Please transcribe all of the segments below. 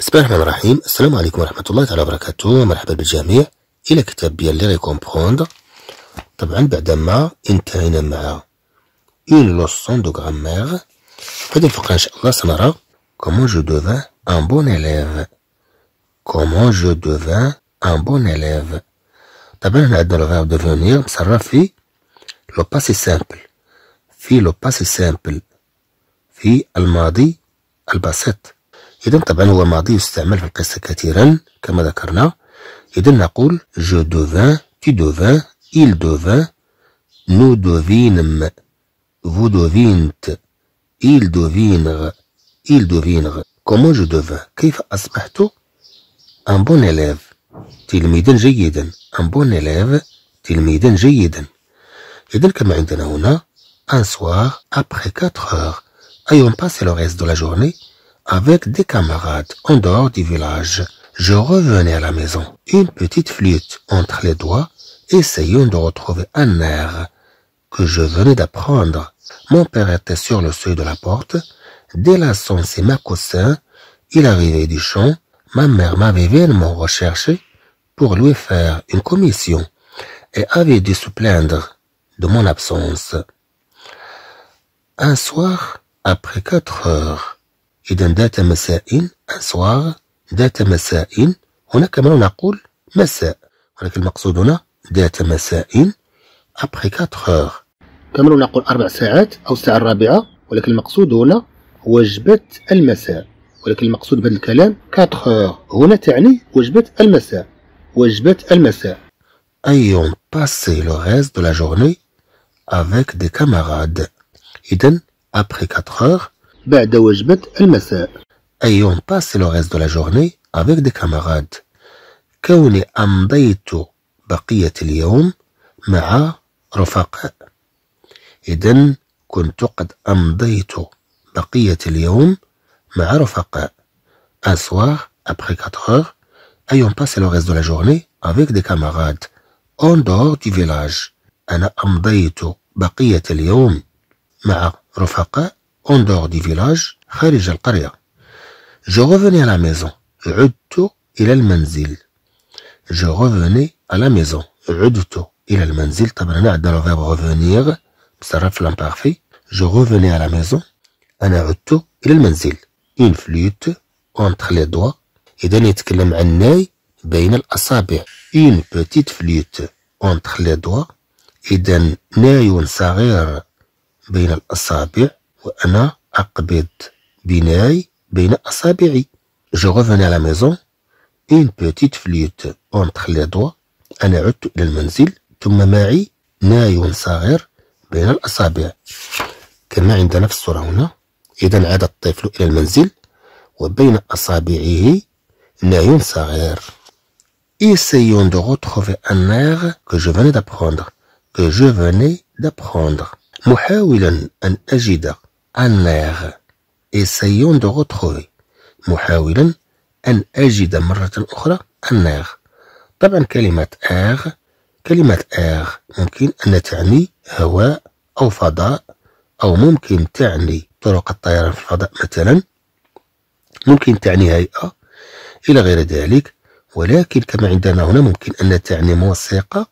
بسم الله الرحمن الرحيم السلام عليكم ورحمه الله تعالى وبركاته مرحبا بالجميع الى كتاب ديال لي ريكومبروند طبعا بعد ما انتهينا مع إين لوسون دو غرامير غادي هذه الفقره ان شاء الله سنرى كومون جو دوفان ان بون اليف كومون جو دوفان ان بون اليف طبعا هنا عندنا الفيرب دوفونير مصرف في لو باسي سامبل في لو باسي سامبل في الماضي البسيط إذن طبعا هو ماضي يستعمل في القصة كثيرا كما ذكرنا إذن نقول جو دوفان تي دوفان إل دوفان نو دوفينم فو دوفينت إل دوفينغ إل دوفينغ كومون جو دوفان كيف أصبحت أن بون إليف تلميذا جيدا أن بون إليف تلميذا جيدا إذن كما عندنا هنا أن سوار أبخي كاتر أور أيون باسي لو reste دو لا جورني avec des camarades en dehors du village. Je revenais à la maison, une petite flûte entre les doigts, essayant de retrouver un air que je venais d'apprendre. Mon père était sur le seuil de la porte, délaçant ses mocassins. Il arrivait du champ. Ma mère m'avait vainement recherché pour lui faire une commission et avait dû se plaindre de mon absence. Un soir, après quatre heures, إذا ذات مساء أسواغ ذات مساء هنا كمان نقول مساء ولكن المقصود هنا ذات مساء أبخي 4 كمان نقول أربع ساعات أو الساعة الرابعة ولكن المقصود هنا وجبة المساء ولكن المقصود بهذا الكلام 4 هنا تعني وجبة المساء وجبة المساء أيون باسي لو reste دو لا جورني افيك دي camarades. إذا أبخي 4 بعد وجبة المساء أيون باسي لو ريست دو لا جورني افيك دي كاميراد كوني أمضيت بقية اليوم مع رفقاء إذن كنت قد أمضيت بقية اليوم مع رفقاء أن soir أبخي 4 heures ayant passé le reste de la journée avec des camarades en dehors du village انا امضيت بقيه اليوم مع رفقاء en dehors du village, Je revenais à la maison. Je revenais à la maison. dans le verbe revenir, l'imparfait. Je revenais à la maison. Une flûte entre les doigts. Et Une petite flûte entre les doigts. بين وأنا أقبض بناي بين أصابعي جو غوفوني على ميزون اون بوتيت فليوت اونتخ لي دوا أنا عدت إلى المنزل ثم معي ناي صغير بين الأصابع كما عندنا في الصورة هنا إذا عاد الطفل إلى المنزل وبين أصابعه ناي صغير Essayons de retrouver un air que je venais d'apprendre que je venais d'apprendre محاولا أن أجد أنيغ إيسيون دو غوتخوفي محاولا أن أجد مرة أخرى أنيغ طبعا كلمة أغ كلمة أغ ممكن أن تعني هواء أو فضاء أو ممكن تعني طرق الطيران في الفضاء مثلا ممكن تعني هيئة إلى غير ذلك ولكن كما عندنا هنا ممكن أن تعني موسيقى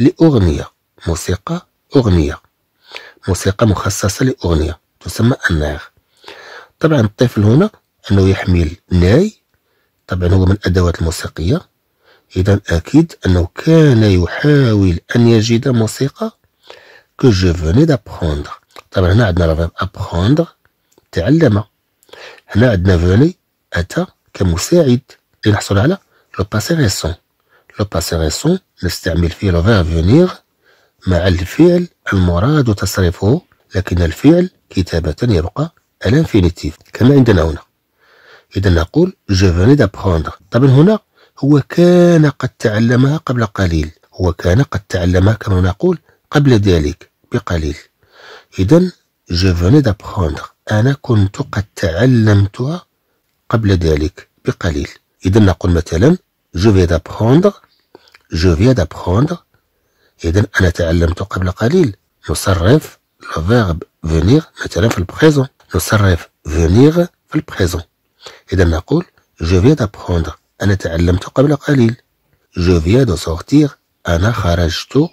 لأغنية موسيقى أغنية موسيقى مخصصة لأغنية تسمى الناغ طبعا الطفل هنا أنه يحمل ناي طبعا هو من الأدوات الموسيقية إذا أكيد أنه كان يحاول أن يجد موسيقى كو جو فوني دابخوندر طبعا هنا عندنا لافيرب أبخوندر تعلم هنا عندنا فوني أتى كمساعد لنحصل على لو باسي ريسون لو باسي ريسون نستعمل فيه لو فونيغ مع الفعل المراد تصريفه لكن الفعل كتابة يبقى الانفينيتيف كما عندنا هنا إذا نقول جو فوني دابخوندر طبعا هنا هو كان قد تعلمها قبل قليل هو كان قد تعلمها كما نقول قبل ذلك بقليل إذا جو فوني دابخوندر أنا كنت قد تعلمتها قبل ذلك بقليل إذا نقول مثلا جو في دابخوندر جو في دابخوندر إذا أنا تعلمت قبل قليل نصرف لو فيرب فينيغ مثلا في البريزون نصرف فينيغ في البريزون إذا نقول جو فيا دابخوندر أنا تعلمت قبل قليل جو فيا دو سوغتيغ أنا خرجت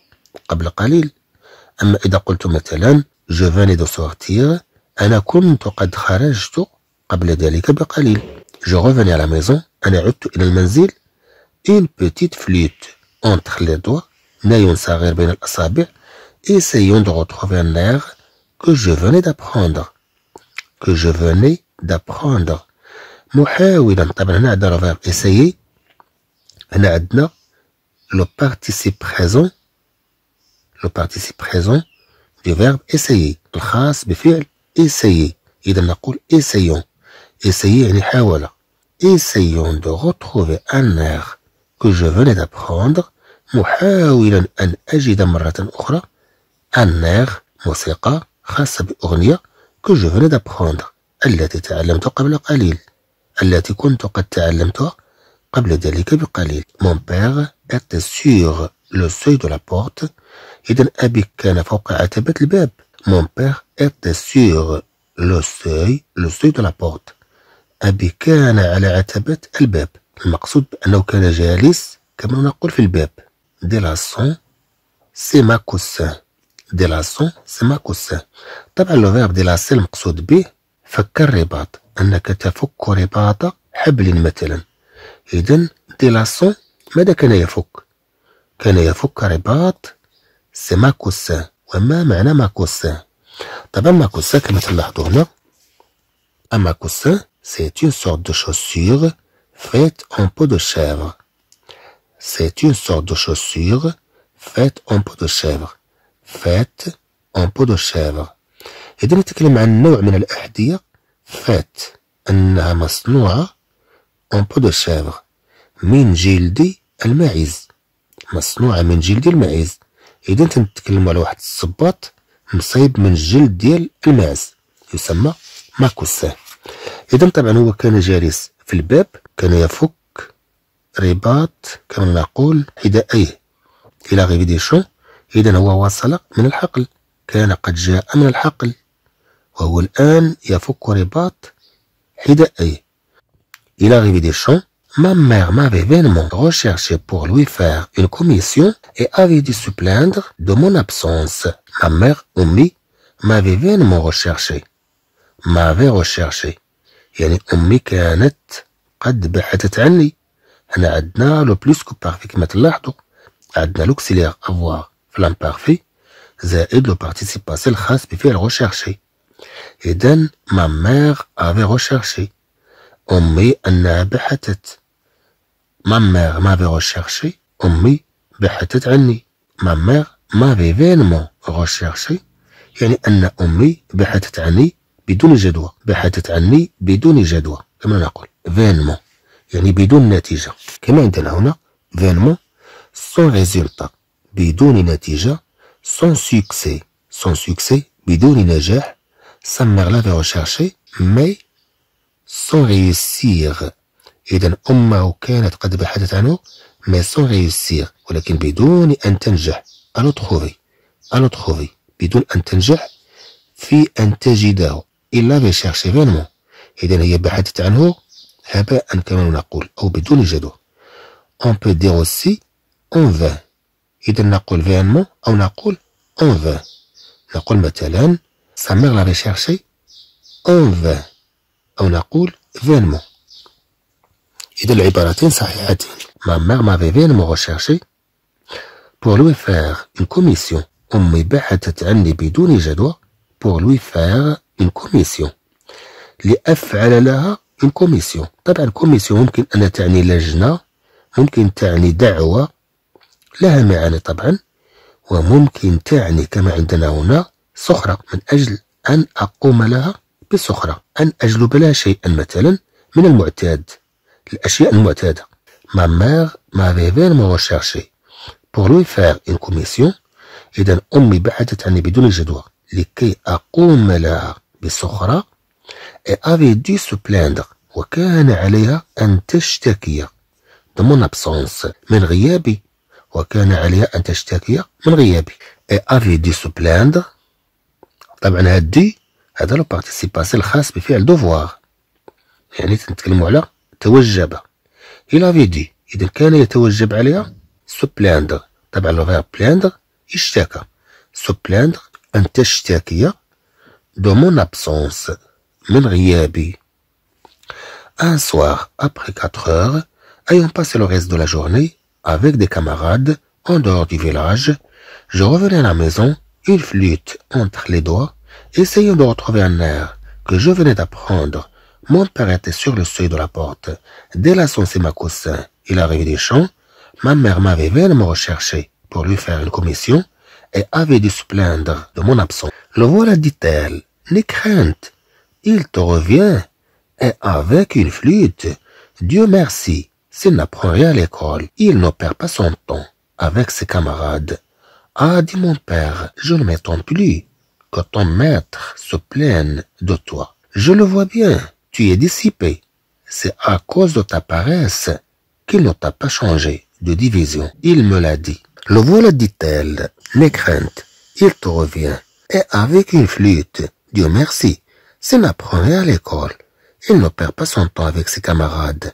قبل قليل أما إذا قلت مثلا جو فاني دو سوغتيغ أنا كنت قد خرجت قبل ذلك بقليل جو غوفاني على ميزون أنا عدت إلى المنزل إن بوتيت فليت أونتخ لي دوا n'ayant sa ben essayons de retrouver un air que je venais d'apprendre. Que je venais d'apprendre. محاولا طبعا dans le verbe essayer هنا عندنا le participe présent le participe présent du verbe essayer الخاص بفعل essayer إذا نقول essayons essayer يعني حاول essayons de retrouver un air que je venais d'apprendre محاولا أن أجد مرة أخرى أن موسيقى خاصة بأغنية que دابخوند التي تعلمت قبل قليل التي كنت قد تعلمتها قبل ذلك بقليل مون بيغ était سيغ لو seuil دو la porte إذا أبي كان فوق عتبة الباب مون بيغ était سيغ لو seuil لو seuil دو la أبي كان على عتبة الباب المقصود بأنه كان جالس كما نقول في الباب de la son سماكوس دي لا سون سماكوس طبعا لو فيرب دي لا سي المقصود به فك الرباط انك تفك رباط حبل مثلا اذا دي لا سون ماذا كان يفك كان يفك رباط سي سماكوس وما معنى ماكوس طبعا ماكوس كما تلاحظوا هنا ماكوس سي اون سورت دو شوسور فيت اون بو دو شيفر C'est une sorte de chaussure faite en peau de chèvre. faite en peau de chèvre. Et إذا نتكلم un nom de l'ahdir. faite أنها مصنوعة en peau de chèvre من جلد الماعز مصنوعة من جلد الماعز إذا تنتكلم على واحد الصباط مصيب من جلد ديال الماعز يسمى ماكوساه إذا طبعا هو كان جالس في الباب كان يفك رباط كما نقول حذائيه الى غير دي شو اذا هو وصل من الحقل كان قد جاء من الحقل وهو الان يفك رباط حذائيه الى غير دي شو ما مير ما في فينمونت ريشيرشي pour lui faire une commission et avait dû se plaindre de mon absence ma mère ummi m'avait vainement recherché m'avait روشيرشي يعني امي كانت قد بحثت عني انا عندنا لو بلوس كو بارفي كما تلاحظوا عندنا لوكسيلير افوار في الامبارفي زائد لو بارتيسيب باسي الخاص بفعل ريشيرشي اذا ما مير افي ريشيرشي امي انها بحثت ما مير ما في ريشيرشي امي بحثت عني ما مير ما في فينمون ريشيرشي يعني ان امي بحثت عني بدون جدوى بحثت عني بدون جدوى كما نقول فينمون يعني بدون نتيجه كما عندنا هنا فينمون سون ريزولتا بدون نتيجه سون سوكسي سون سوكسي بدون نجاح سمر لافي ريشيرشي مي سون ريسيغ إذا أمه كانت قد بحثت عنه مي سون ريسيغ ولكن بدون أن تنجح ألو تخوفي ألو تخوفي بدون أن تنجح في أن تجده إلا بيشيرشي فينمون إذا هي بحثت عنه On peut dire aussi en vain. إذا نقول vainement أو نقول en vain. نقول مثلا sa mère l'a recherché en vain. أو نقول vainement. إذا العبارتين صحيحتين. Ma mère m'avait vainement recherché pour lui faire une commission. أمي بحثت عني بدون جدوى pour lui faire une commission. لأفعل لها كوميسيون طبعا كوميسيون ممكن أن تعني لجنة ممكن تعني دعوة لها معاني طبعا وممكن تعني كما عندنا هنا سخرة من أجل أن أقوم لها بسخرة أن أجلب لها شيئا مثلا من المعتاد الأشياء المعتادة ما ما فيفير ما شيرشي بور lui فار ان كوميسيون إذا أمي بعثت عني بدون جدوى لكي أقوم لها بسخرة avait dû se plaindre وكان عليها أن تشتكي de mon absence من غيابي وكان عليها أن تشتكي من غيابي et avait dû se plaindre طبعا هاد دي هذا لو بارتيسيباسي الخاص بفعل دوفوار يعني تنتكلموا على توجب il avait dû إذا كان يتوجب عليها se plaindre طبعا لو verbe plaindre اشتكى se plaindre أن تشتكي de mon absence Un soir, après quatre heures, ayant passé le reste de la journée avec des camarades en dehors du village, je revenais à la maison, une flûte entre les doigts, essayant de retrouver un air que je venais d'apprendre. Mon père était sur le seuil de la porte. Dès la sensée ma coussin, il arrivait des champs. Ma mère m'avait vainement recherché pour lui faire une commission et avait dû se plaindre de mon absence. Le voilà, dit-elle. les crainte, il te revient, et avec une flûte. Dieu merci, s'il n'apprend rien à l'école, il ne perd pas son temps avec ses camarades. Ah, dit mon père, je ne m'étonne plus que ton maître se plaigne de toi. Je le vois bien, tu es dissipé. C'est à cause de ta paresse qu'il ne t'a pas changé de division. Il me l'a dit. Le voilà, dit-elle, mes craintes, il te revient. Et avec une flûte, Dieu merci, s'il première à l'école, il ne perd pas son temps avec ses camarades.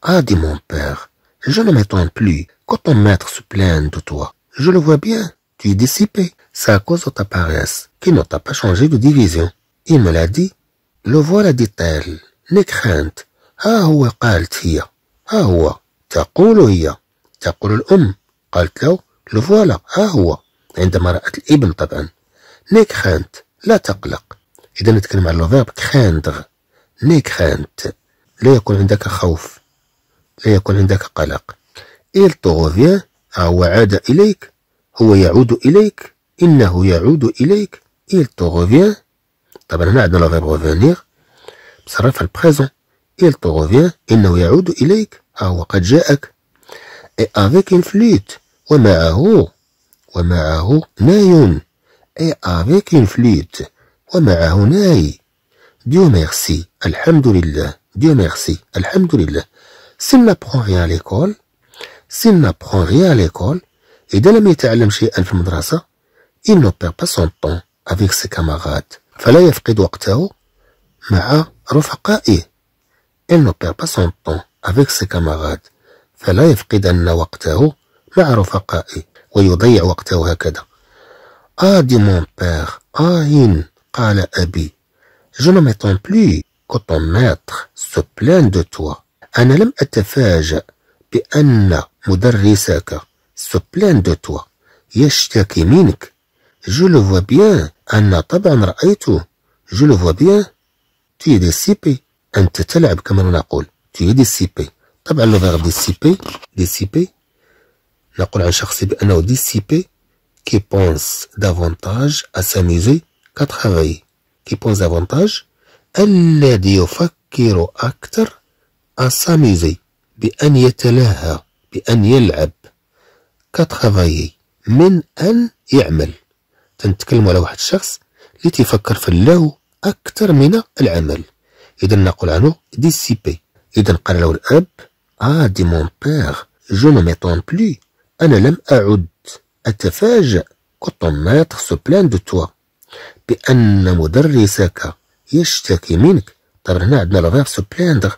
Ah, dit mon père, je ne m'étonne plus quand ton maître se plaint de toi. Je le vois bien, tu es dissipé. C'est à cause de ta paresse qui ne t'a pas changé de division. Il me l'a dit. Le voilà, dit-elle. Les craintes. Ah, هو قالت هي ها هو تقول هي تقول الأم قالت له voilà. Elle هو عندما رأت الابن إذا نتكلم على الفيرب كخاندغ لي كخانت لا يكون عندك خوف لا يكون عندك قلق إل توغوفيان هو عاد إليك هو يعود إليك إنه يعود إليك إل توغوفيان طبعا هنا عندنا الفيرب غوفونيغ بصرف البريزون إل توغوفيان إنه يعود إليك هو قد جاءك اي افيك ان فليت ومعه ومعه نايون اي افيك ان فليت ومعه ناي ديو ميرسي الحمد لله ديو ميرسي الحمد لله سن نابخون غيان ليكول سن نابخون غيان ليكول إذا لم يتعلم شيئا في المدرسة إل نو بيغ با سون طون افيك سي كاماغاد فلا يفقد وقته مع رفقائه إل نو بيغ با سون طون افيك سي كاماغاد فلا يفقدن وقته مع رفقائه ويضيع وقته هكذا آ دي مون بيغ آ إن je ne m'attends plus que ton maître se plaint de toi. لم se plaint de toi. يشتكي منك. Je le vois bien. Je le vois bien. Tu es dissipé. أنت تلعب كما Tu es dissipé. طبعا es dissipé. نقول عن شخص dissipé qui pense davantage à s'amuser كتخافي كي بون زافونتاج الذي يفكر أكثر أساميزي بأن يتلهى بأن يلعب كتخافي من أن يعمل تنتكلم على واحد الشخص اللي تيفكر في اللهو أكثر من العمل إذا نقول عنه ديسيبي إذا قال له الأب آه دي مون بير جو نو ميتون بلي أنا لم أعد أتفاجأ كنت ماتر سو بلان دو توا بأن مدرسك يشتكي منك طبعا هنا عندنا الفيرب سو بلاندغ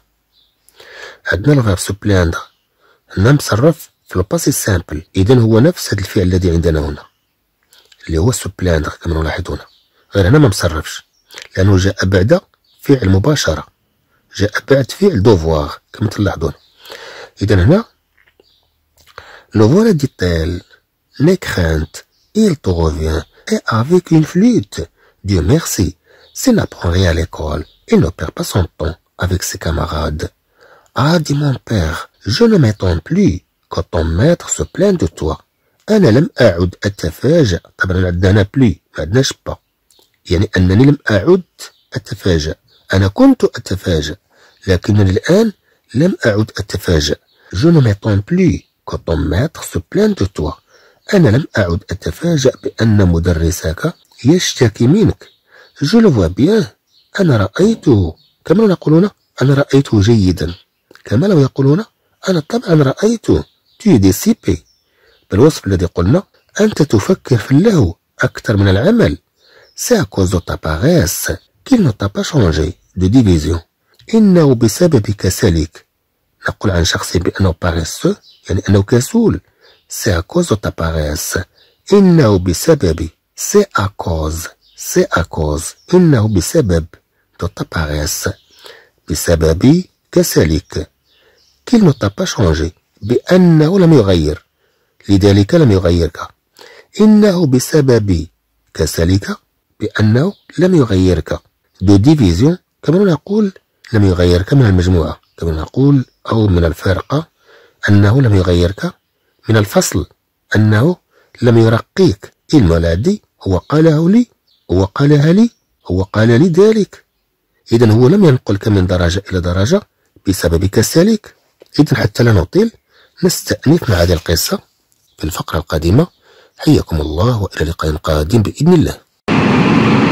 عندنا الفيرب سو بلاندغ هنا مصرف في الباسي سامبل إذا هو نفس هذا الفعل الذي عندنا هنا اللي هو سو بلاندغ كما نلاحظ هنا غير هنا ما مصرفش لأنه جاء بعد فعل مباشرة جاء بعد فعل دوفواغ كما تلاحظون إذا هنا لو فوالا ديتيل نيك كخانت إيل تو غوفيان avec une flûte. Dieu merci, s'il n'apprend rien à l'école, il ne perd pas son temps avec ses camarades. Ah, dit mon père, je ne m'étends plus quand ton maître se plaint de toi. Je ne m'étends plus quand ton maître se plaint de toi. أنا لم أعد أتفاجأ بأن مدرسك يشتكي منك جو بيان أنا رأيته كما لو يقولون أنا رأيته جيدا كما لو يقولون أنا طبعا رأيته تي دي سي بي بالوصف الذي قلنا أنت تفكر في اللهو أكثر من العمل سا كوزو تاباغيس كيل نو با شونجي دو ديفيزيون إنه بسبب كسلك نقول عن شخص بأنه باغيسو يعني أنه كسول c'est à cause de ta paresse. إنه بسبب c'est à cause c'est à cause إنه بسبب de ta paresse. بسبب كسلك qu'il ne t'a pas changé بأنه لم يغير لذلك لم يغيرك إنه بسبب كسلك بأنه لم يغيرك دو ديفيزيون كما نقول لم يغيرك من المجموعة كما نقول أو من الفرقة أنه لم يغيرك من الفصل أنه لم يرقيك الملادي هو قاله لي هو قالها لي هو قال لي ذلك إذا هو لم ينقلك من درجة إلى درجة بسبب كسلك إذا حتى لا نطيل نستأنف مع هذه القصة في الفقرة القادمة حياكم الله وإلى لقاء قادم بإذن الله